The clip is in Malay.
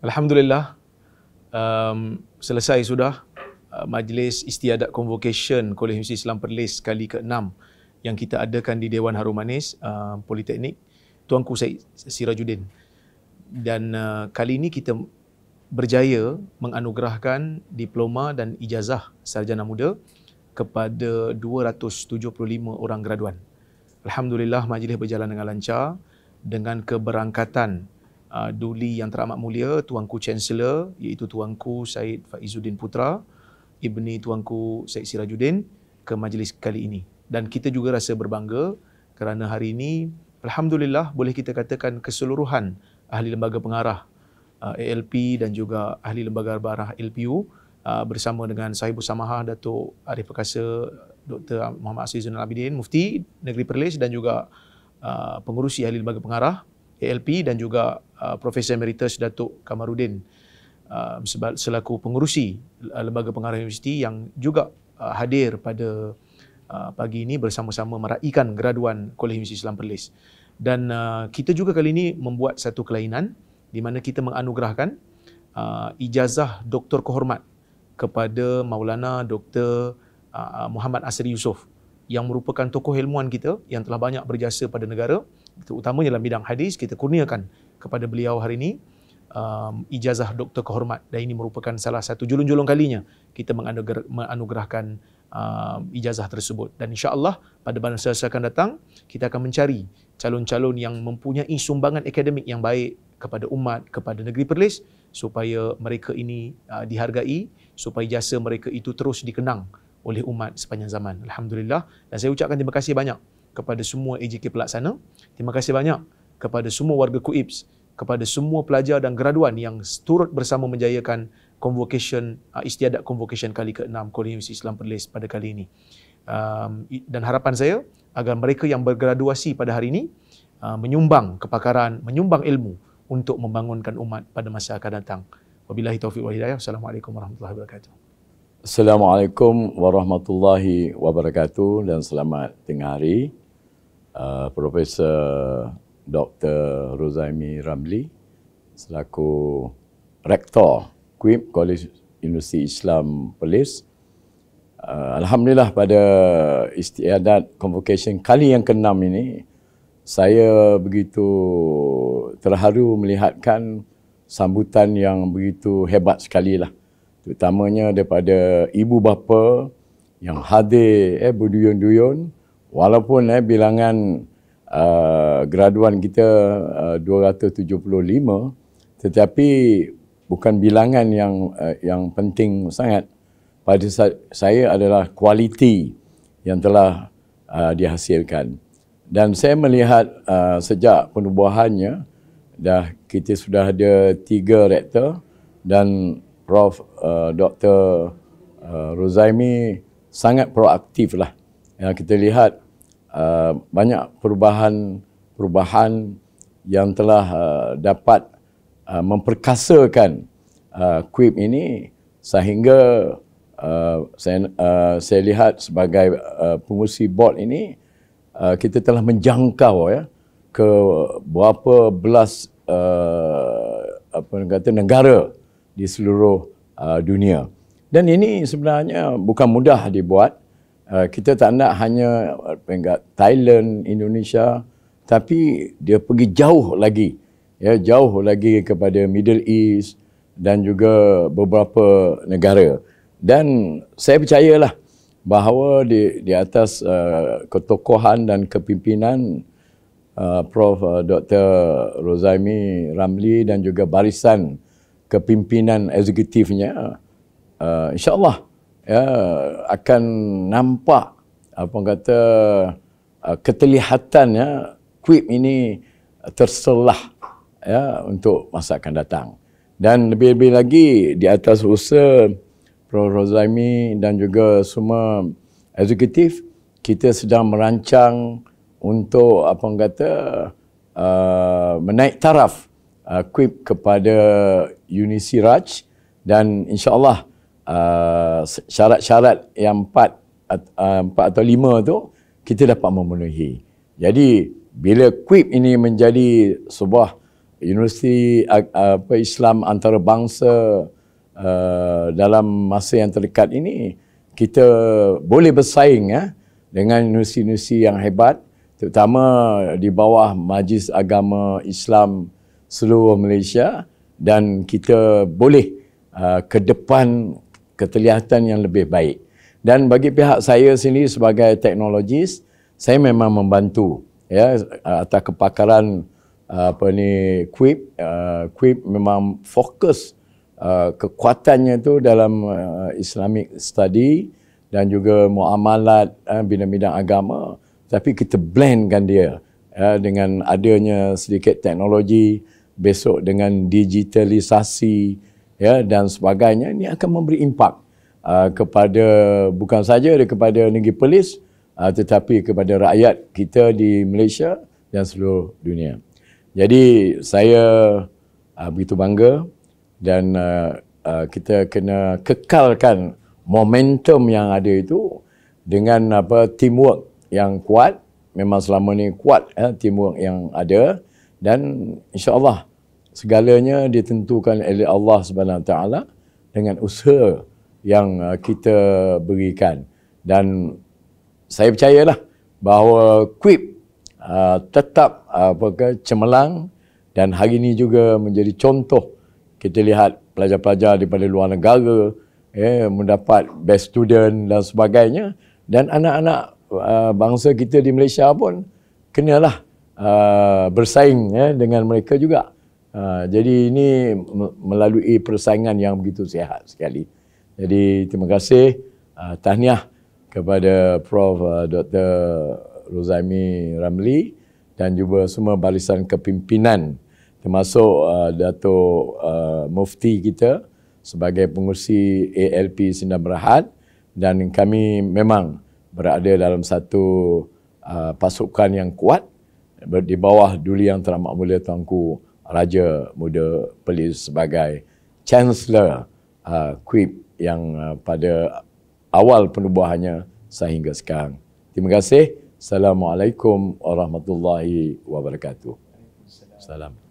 Alhamdulillah um, selesai sudah uh, majlis istiadat convocation Kolej Universiti Islam Perlis kali ke-6 yang kita adakan di Dewan Harum Manis uh, Politeknik Tuanku Syed Sirajuddin. Dan uh, kali ini kita berjaya menganugerahkan diploma dan ijazah sarjana muda kepada 275 orang graduan. Alhamdulillah majlis berjalan dengan lancar dengan keberangkatan uh, duli yang teramat mulia tuanku chancellor iaitu tuanku Said Faizuddin Putra ibni tuanku Said Sirajuddin ke majlis kali ini dan kita juga rasa berbangga kerana hari ini alhamdulillah boleh kita katakan keseluruhan ahli lembaga pengarah uh, ah, ALP dan juga ahli lembaga barah LPU uh, ah, bersama dengan Sahibu Samaha Datuk Arif Perkasa Dr. Muhammad Aziz Zainal Abidin, Mufti Negeri Perlis dan juga uh, pengurusi Ahli Lembaga Pengarah ALP dan juga uh, Profesor Emeritus Datuk Kamarudin uh, selaku pengurusi uh, Lembaga Pengarah Universiti yang juga hadir pada pagi ini bersama-sama meraihkan graduan Kolej Universiti Islam Perlis. Dan kita juga kali ini membuat satu kelainan di mana kita menganugerahkan ijazah doktor kehormat kepada Maulana Dr. Muhammad Asri Yusof yang merupakan tokoh ilmuan kita yang telah banyak berjasa pada negara terutamanya dalam bidang hadis kita kurniakan kepada beliau hari ini um, ijazah doktor kehormat dan ini merupakan salah satu julung-julung kalinya kita menganugerahkan um, ijazah tersebut dan insyaallah pada masa akan datang kita akan mencari calon-calon yang mempunyai sumbangan akademik yang baik kepada umat kepada negeri Perlis supaya mereka ini uh, dihargai supaya jasa mereka itu terus dikenang oleh umat sepanjang zaman alhamdulillah dan saya ucapkan terima kasih banyak kepada semua AJK pelaksana. Terima kasih banyak kepada semua warga KUIPS, kepada semua pelajar dan graduan yang turut bersama menjayakan convocation uh, istiadat convocation kali ke-6 Korea Universiti Islam Perlis pada kali ini. Um, dan harapan saya agar mereka yang bergraduasi pada hari ini uh, menyumbang kepakaran, menyumbang ilmu untuk membangunkan umat pada masa akan datang. Wabillahi taufiq wal hidayah. Assalamualaikum warahmatullahi wabarakatuh. Assalamualaikum warahmatullahi wabarakatuh dan selamat tengah hari. Uh, Profesor Dr. Rozaimi Ramli selaku Rektor Quip College Universiti Islam Perlis. Uh, Alhamdulillah pada istiadat convocation kali yang ke-6 ini saya begitu terharu melihatkan sambutan yang begitu hebat sekali lah. Terutamanya daripada ibu bapa yang hadir eh, berduyun-duyun walaupun eh bilangan uh, graduan kita eh, uh, 275 tetapi bukan bilangan yang uh, yang penting sangat pada saya adalah kualiti yang telah uh, dihasilkan dan saya melihat uh, sejak penubuhannya dah kita sudah ada tiga rektor dan Prof uh, Dr uh, Ruzaimi sangat proaktiflah ya, kita lihat uh, banyak perubahan-perubahan yang telah uh, dapat uh, memperkasakan uh, Quip ini sehingga uh, saya, uh, saya lihat sebagai uh, pengurusi board ini uh, kita telah menjangkau ya ke beberapa belas uh, apa kata negara di seluruh uh, dunia. Dan ini sebenarnya bukan mudah dibuat Uh, kita tak nak hanya pengat uh, Thailand, Indonesia, tapi dia pergi jauh lagi. Ya, jauh lagi kepada Middle East dan juga beberapa negara. Dan saya percayalah bahawa di di atas uh, ketokohan dan kepimpinan uh, Prof uh, Dr Rozaimi Ramli dan juga barisan kepimpinan eksekutifnya uh, insyaallah ya, akan nampak apa kata uh, ketelihatan ya quip ini terselah ya untuk masa akan datang dan lebih-lebih lagi di atas usaha Prof Rozaimi dan juga semua eksekutif kita sedang merancang untuk apa orang kata uh, menaik taraf uh, quip kepada Unisiraj dan insyaallah Uh, syarat-syarat uh, yang empat, uh, empat atau lima tu kita dapat memenuhi. Jadi bila Quip ini menjadi sebuah universiti uh, apa Islam antarabangsa uh, dalam masa yang terdekat ini kita boleh bersaing eh, dengan universiti-universiti yang hebat terutama di bawah Majlis Agama Islam seluruh Malaysia dan kita boleh uh, ke depan keterlihatan yang lebih baik. Dan bagi pihak saya sendiri sebagai teknologis, saya memang membantu ya atas kepakaran uh, apa ni Quip, uh, Quip memang fokus uh, kekuatannya itu dalam uh, Islamic study dan juga muamalat uh, bidang-bidang agama. Tapi kita blendkan dia uh, dengan adanya sedikit teknologi besok dengan digitalisasi ya dan sebagainya ini akan memberi impak uh, kepada bukan saja kepada negeri Perlis uh, tetapi kepada rakyat kita di Malaysia dan seluruh dunia. Jadi saya uh, begitu bangga dan uh, uh, kita kena kekalkan momentum yang ada itu dengan apa teamwork yang kuat memang selama ni kuat ya, teamwork yang ada dan insyaallah segalanya ditentukan oleh Allah Subhanahu taala dengan usaha yang uh, kita berikan dan saya percayalah bahawa Quip uh, tetap uh, apa ke cemerlang dan hari ini juga menjadi contoh kita lihat pelajar-pelajar daripada luar negara eh mendapat best student dan sebagainya dan anak-anak uh, bangsa kita di Malaysia pun kenalah uh, bersaing eh, dengan mereka juga. Uh, jadi ini melalui persaingan yang begitu sihat sekali. Jadi terima kasih uh, tahniah kepada Prof ha, Dr Rozaimi Ramli dan juga semua barisan kepimpinan termasuk uh, Dato uh, Mufti kita sebagai pengurusi ALP Sindang Berhad dan kami memang berada dalam satu uh, pasukan yang kuat di bawah duli yang teramat mulia Tuanku Ku Raja Muda Perlis sebagai Chancellor uh, Quip yang uh, pada awal penubuhannya sehingga sekarang. Terima kasih. Assalamualaikum warahmatullahi wabarakatuh. Assalamualaikum.